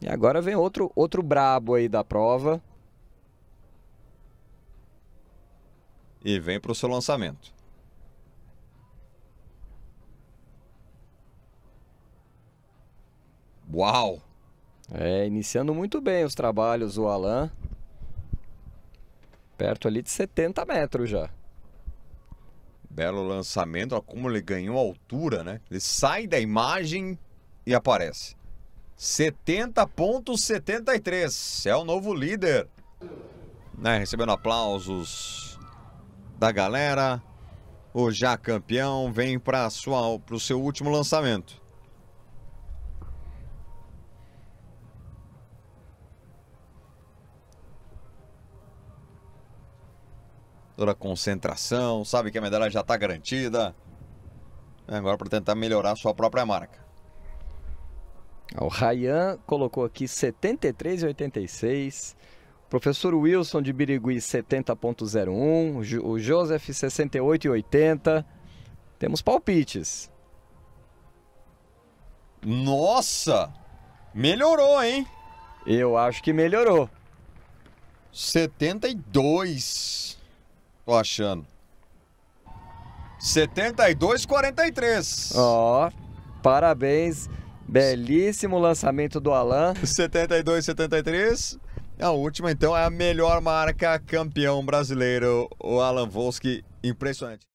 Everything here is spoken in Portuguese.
E agora vem outro, outro brabo aí da prova. E vem para o seu lançamento. Uau! É, iniciando muito bem os trabalhos, o Alan. Perto ali de 70 metros já. Belo lançamento, olha como ele ganhou altura, né? Ele sai da imagem e aparece. 70.73. É o novo líder. Né, recebendo aplausos da galera. O já campeão vem para o seu último lançamento. toda a concentração, sabe que a medalha já está garantida. Agora para tentar melhorar sua própria marca. O Rayan colocou aqui 73,86. Professor Wilson de Birigui 70.01. O Joseph 68,80. Temos palpites. Nossa! Melhorou, hein? Eu acho que melhorou. 72. Tô achando. 72,43. Ó, oh, parabéns. Belíssimo lançamento do Alan. 72, 73. A última, então, é a melhor marca campeão brasileiro, o Alan Volsky. Impressionante.